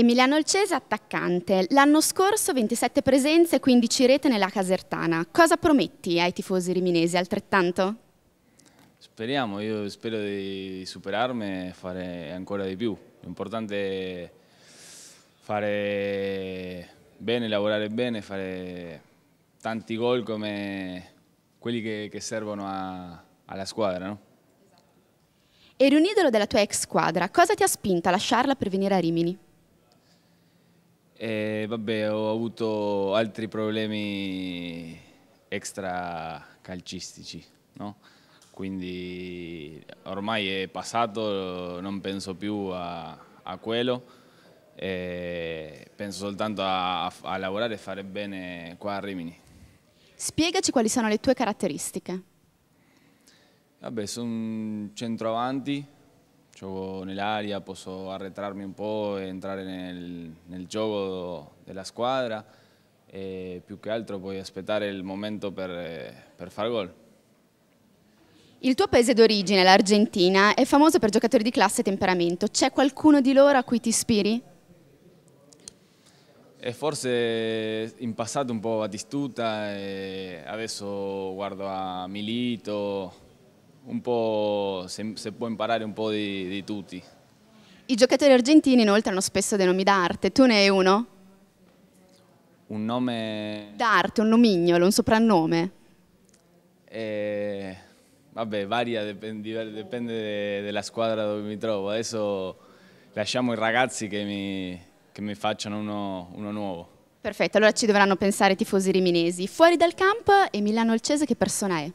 Emiliano Olcese, attaccante. L'anno scorso 27 presenze e 15 rete nella Casertana. Cosa prometti ai tifosi riminesi? Altrettanto? Speriamo, io spero di superarmi e fare ancora di più. L'importante è fare bene, lavorare bene, fare tanti gol come quelli che, che servono a, alla squadra. No? Eri un idolo della tua ex squadra, cosa ti ha spinto a lasciarla per venire a Rimini? E vabbè, ho avuto altri problemi extra calcistici, no? quindi ormai è passato, non penso più a, a quello, e penso soltanto a, a lavorare e fare bene qua a Rimini. Spiegaci quali sono le tue caratteristiche. Vabbè, sono un centroavanti, Gioco nell'aria, posso arretrarmi un po', e entrare nel, nel gioco della squadra e eh, più che altro puoi aspettare il momento per, eh, per far gol. Il tuo paese d'origine, l'Argentina, è famoso per giocatori di classe e temperamento. C'è qualcuno di loro a cui ti ispiri? E forse in passato un po' a Battistuta, eh, adesso guardo a Milito, un po', se, se può imparare un po' di, di tutti. I giocatori argentini inoltre hanno spesso dei nomi d'arte, tu ne hai uno? Un nome... D'arte, un nomignolo, un soprannome? Eh, vabbè, varia, dipende, dipende dalla de, squadra dove mi trovo. Adesso lasciamo i ragazzi che mi, che mi facciano uno, uno, nuovo. Perfetto, allora ci dovranno pensare i tifosi riminesi. Fuori dal campo, Emiliano Olcese che persona è?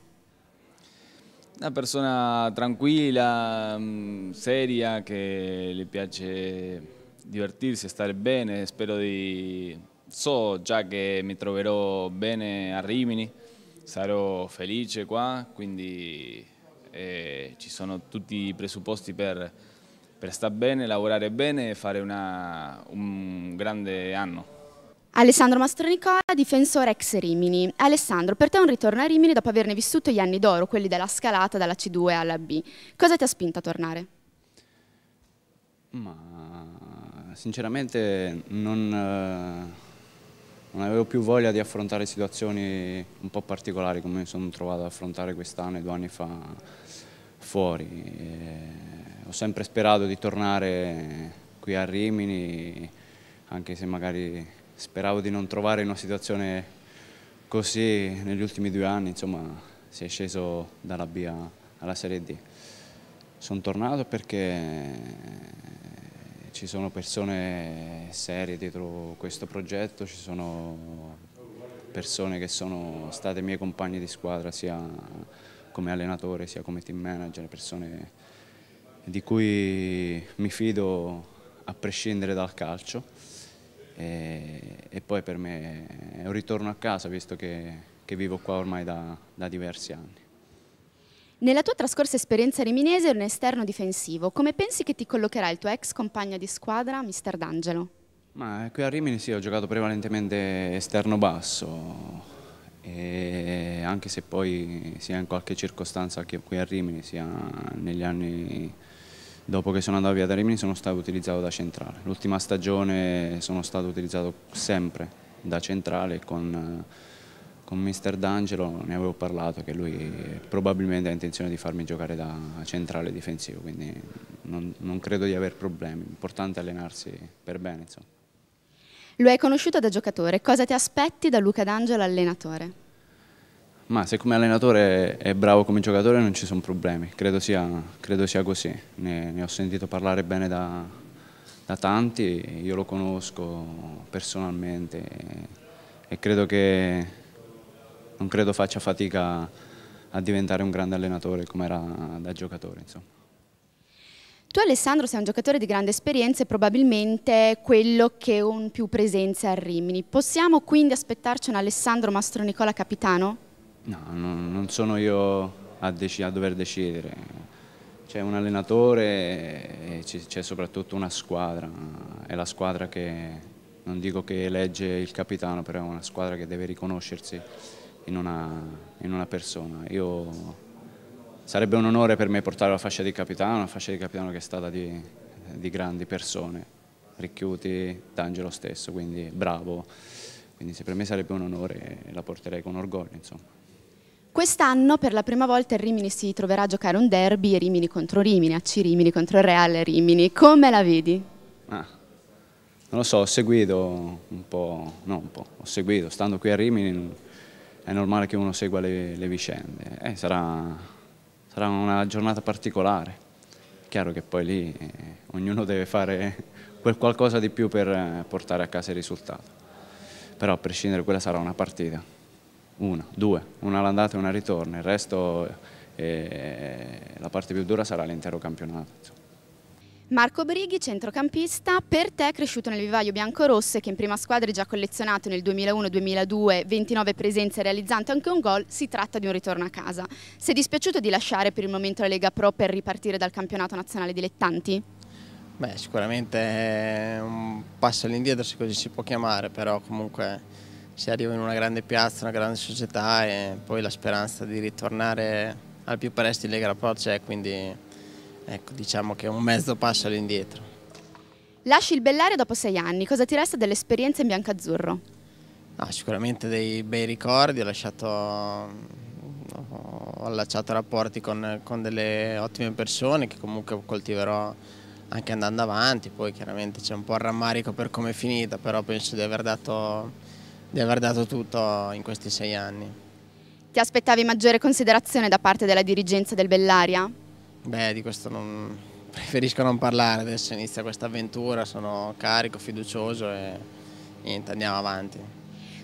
Una persona tranquilla, mm, seria, che le piace divertirsi, stare bene, spero di... So già che mi troverò bene a Rimini, sarò felice qua, quindi eh, ci sono tutti i presupposti per, per stare bene, lavorare bene e fare una, un grande anno. Alessandro Mastronicola, difensore ex Rimini. Alessandro, per te un ritorno a Rimini dopo averne vissuto gli anni d'oro, quelli della scalata dalla C2 alla B. Cosa ti ha spinto a tornare? Ma sinceramente non, non avevo più voglia di affrontare situazioni un po' particolari come mi sono trovato ad affrontare quest'anno e due anni fa fuori. E eh, ho sempre sperato di tornare qui a Rimini, anche se magari speravo di non trovare in una situazione così negli ultimi due anni, insomma si è sceso dalla B alla Serie D. Sono tornato perché ci sono persone serie dietro questo progetto, ci sono persone che sono state miei compagni di squadra sia come allenatore sia come team manager, persone di cui mi fido a prescindere dal calcio e, e, poi per me è un ritorno a casa visto che, che vivo qua ormai da, da diversi anni. Nella tua trascorsa esperienza riminese eri un esterno difensivo, come pensi che ti collocherà il tuo ex compagno di squadra, Mister D'Angelo? Ma qui a Rimini sì, ho giocato prevalentemente esterno basso, anche se poi sia in qualche circostanza che qui a Rimini sia negli anni dopo che sono andato via da Rimini sono stato utilizzato da centrale. L'ultima stagione sono stato utilizzato sempre da centrale con, con mister D'Angelo, ne avevo parlato che lui probabilmente ha intenzione di farmi giocare da centrale difensivo, quindi non, non credo di aver problemi, è importante allenarsi per bene. Insomma. Lo hai conosciuto da giocatore, cosa ti aspetti da Luca D'Angelo allenatore? Ma se come allenatore è bravo come giocatore non ci sono problemi, credo sia, credo sia così. Ne, ne, ho sentito parlare bene da, da, tanti, io lo conosco personalmente e, e credo che non credo faccia fatica a diventare un grande allenatore come era da giocatore. Insomma. Tu Alessandro sei un giocatore di grande esperienza e probabilmente quello che ha più presenze a Rimini. Possiamo quindi aspettarci un Alessandro Mastro Nicola capitano? No, no non sono io a, a dover decidere. C'è un allenatore e c'è soprattutto una squadra. È la squadra che, non dico che elegge il capitano, però è una squadra che deve riconoscersi in una, in una persona. Io, sarebbe un onore per me portare la fascia di capitano, una fascia di capitano che è stata di, di grandi persone, Ricchiuti, D'Angelo stesso, quindi bravo. Quindi per me sarebbe un onore e la porterei con orgoglio. Insomma. Quest'anno per la prima volta il Rimini si troverà a giocare un derby Rimini contro Rimini, AC Rimini contro il Real Rimini. Come la vedi? Ah, non lo so, ho seguito un po', no un po', ho seguito, stando qui a Rimini è normale che uno segua le, le vicende. Eh, sarà, sarà, una giornata particolare. Chiaro che poi lì eh, ognuno deve fare quel qualcosa di più per eh, portare a casa il risultato. Però a prescindere quella sarà una partita una, due, una all'andata e una al ritorno, il resto eh, la parte più dura sarà l'intero campionato. Insomma. Marco Brighi, centrocampista, per te cresciuto nel vivaio bianco che in prima squadra hai già collezionato nel 2001-2002 29 presenze realizzando anche un gol, si tratta di un ritorno a casa. Sei dispiaciuto di lasciare per il momento la Lega Pro per ripartire dal campionato nazionale dilettanti? Beh, sicuramente è un passo all'indietro se così si può chiamare, però comunque si arriva in una grande piazza, una grande società e poi la speranza di ritornare al più presto in Lega Pro c'è, quindi ecco, diciamo che è un mezzo passo all'indietro. Lasci il Bellare dopo sei anni, cosa ti resta dell'esperienza in biancazzurro? No, sicuramente dei bei ricordi, ho lasciato ho allacciato rapporti con, con delle ottime persone che comunque coltiverò anche andando avanti, poi chiaramente c'è un po' il rammarico per come è finita, però penso di aver dato di aver dato tutto in questi sei anni. Ti aspettavi maggiore considerazione da parte della dirigenza del Bellaria? Beh, di questo non... preferisco non parlare, adesso inizia questa avventura, sono carico, fiducioso e niente, andiamo avanti.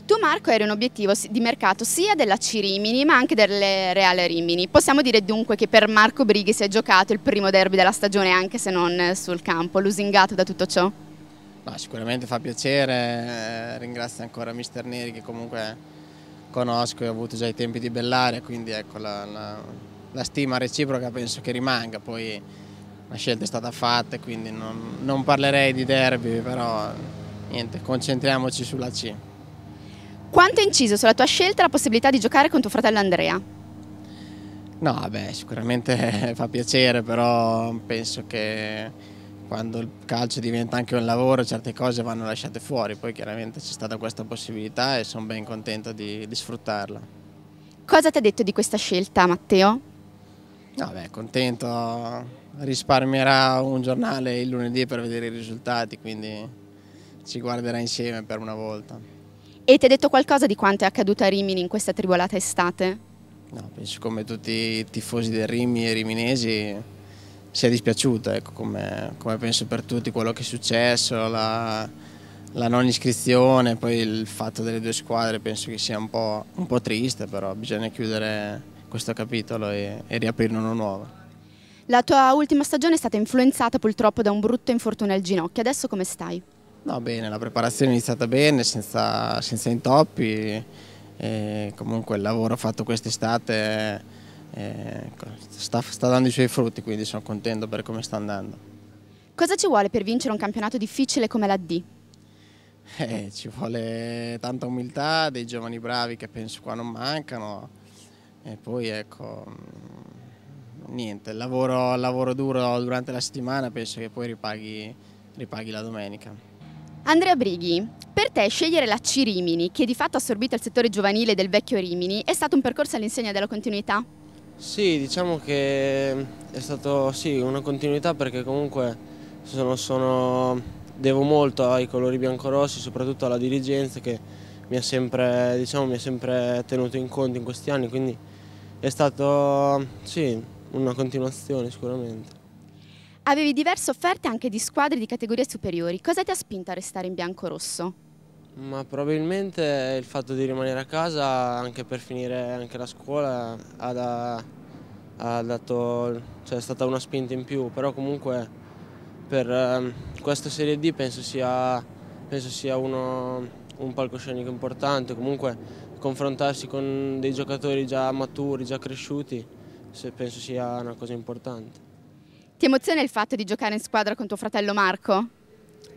Tu Marco eri un obiettivo di mercato sia della Cirimini ma anche del Reale Rimini. Possiamo dire dunque che per Marco Brighi si è giocato il primo derby della stagione anche se non sul campo, lusingato da tutto ciò? No, sicuramente fa piacere, eh, ringrazio ancora Mister Neri che comunque conosco e ho avuto già i tempi di Bellaria, quindi ecco la, la, la stima reciproca penso che rimanga, poi la scelta è stata fatta quindi non, non parlerei di derby, però niente, concentriamoci sulla C. Quanto ha inciso sulla tua scelta la possibilità di giocare con tuo fratello Andrea? No, beh, sicuramente fa piacere, però penso che quando il calcio diventa anche un lavoro certe cose vanno lasciate fuori, poi chiaramente c'è stata questa possibilità e sono ben contento di, di sfruttarla. Cosa ti ha detto di questa scelta Matteo? No, beh, contento, risparmierà un giornale il lunedì per vedere i risultati, quindi ci guarderà insieme per una volta. E ti ha detto qualcosa di quanto è accaduto a Rimini in questa tribolata estate? No, penso come tutti i tifosi del Rimini e riminesi si è dispiaciuta, ecco, come, come, penso per tutti quello che è successo, la, la, non iscrizione, poi il fatto delle due squadre penso che sia un po', un po triste, però bisogna chiudere questo capitolo e, e riaprirne uno nuovo. La tua ultima stagione è stata influenzata purtroppo da un brutto infortunio al ginocchio, adesso come stai? No, bene, la preparazione è iniziata bene, senza, senza intoppi, e comunque il lavoro fatto quest'estate Ecco, sta, sta dando i suoi frutti, quindi sono contento per come sta andando. Cosa ci vuole per vincere un campionato difficile come la D? Eh, ci vuole tanta umiltà, dei giovani bravi che penso qua non mancano e poi ecco, mm, niente, lavoro, lavoro duro durante la settimana penso che poi ripaghi, ripaghi la domenica. Andrea Brighi, per te scegliere la C Rimini, che di fatto ha assorbito il settore giovanile del vecchio Rimini, è stato un percorso all'insegna della continuità? Sì, diciamo che è stata sì, una continuità perché comunque sono, sono, devo molto ai colori biancorossi, soprattutto alla dirigenza che mi ha sempre, diciamo, sempre, tenuto in conto in questi anni, quindi è stata sì, una continuazione sicuramente. Avevi diverse offerte anche di squadre di categorie superiori, cosa ti ha spinto a restare in bianco-rosso? Ma probabilmente il fatto di rimanere a casa anche per finire anche la scuola ha, ha dato, cioè è stata una spinta in più, però comunque per ehm, questa Serie D penso sia, penso sia uno, un palcoscenico importante, comunque confrontarsi con dei giocatori già maturi, già cresciuti, penso sia una cosa importante. Ti emoziona il fatto di giocare in squadra con tuo fratello Marco?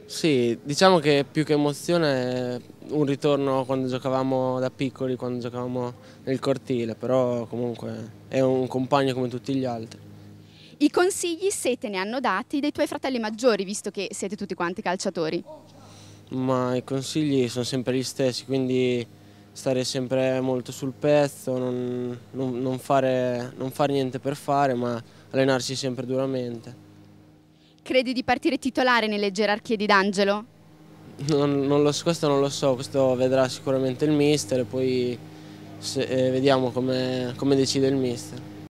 Sì, diciamo che più che emozione è un ritorno quando giocavamo da piccoli, quando giocavamo nel cortile, però comunque è un compagno come tutti gli altri. I consigli se te ne hanno dati dei tuoi fratelli maggiori, visto che siete tutti quanti calciatori? Ma i consigli sono sempre gli stessi, quindi stare sempre molto sul pezzo, non, non, non, fare, non fare niente per fare, ma allenarsi sempre duramente. Credi di partire titolare nelle gerarchie di D'Angelo? Non, non lo, questo non lo so, questo vedrà sicuramente il mister e poi se, eh, vediamo come, come decide il mister.